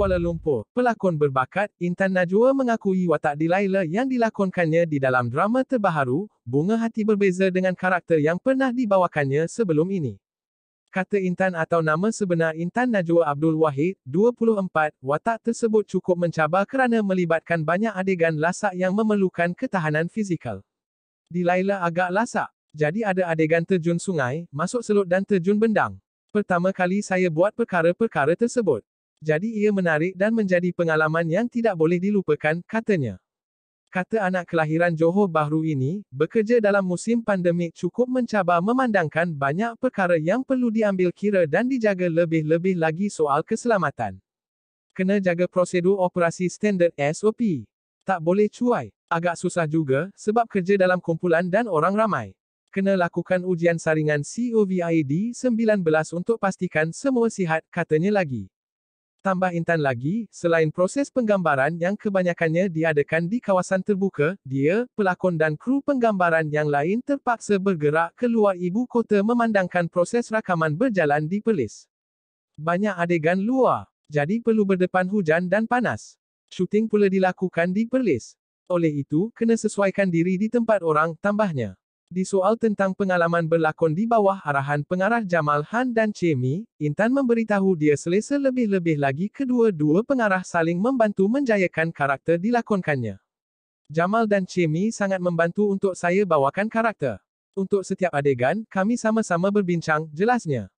Kuala Lumpur, pelakon berbakat Intan Najwa mengakui watak Delilah yang dilakonkannya di dalam drama terbaru, Bunga Hati berbeza dengan karakter yang pernah dibawakannya sebelum ini. Kata Intan atau nama sebenar Intan Najwa Abdul Wahid, 24, watak tersebut cukup mencabar kerana melibatkan banyak adegan lasak yang memerlukan ketahanan fizikal. Delilah agak lasak, jadi ada adegan terjun sungai, masuk selut dan terjun bendang. Pertama kali saya buat perkara-perkara tersebut. Jadi ia menarik dan menjadi pengalaman yang tidak boleh dilupakan, katanya. Kata anak kelahiran Johor Bahru ini, bekerja dalam musim pandemik cukup mencabar memandangkan banyak perkara yang perlu diambil kira dan dijaga lebih-lebih lagi soal keselamatan. Kena jaga prosedur operasi standard SOP. Tak boleh cuai. Agak susah juga sebab kerja dalam kumpulan dan orang ramai. Kena lakukan ujian saringan COVID-19 untuk pastikan semua sihat, katanya lagi. Tambah Intan lagi, selain proses penggambaran yang kebanyakannya diadakan di kawasan terbuka, dia, pelakon dan kru penggambaran yang lain terpaksa bergerak keluar ibu kota memandangkan proses rakaman berjalan di Perlis. Banyak adegan luar, jadi perlu berdepan hujan dan panas. Shooting pula dilakukan di Perlis. Oleh itu, kena sesuaikan diri di tempat orang, tambahnya. Di soal tentang pengalaman berlakon di bawah arahan pengarah Jamal Han dan Chemi, Intan memberitahu dia selesa lebih-lebih lagi kedua-dua pengarah saling membantu menjayakan karakter dilakonkannya. Jamal dan Chemi sangat membantu untuk saya bawakan karakter. Untuk setiap adegan, kami sama-sama berbincang, jelasnya.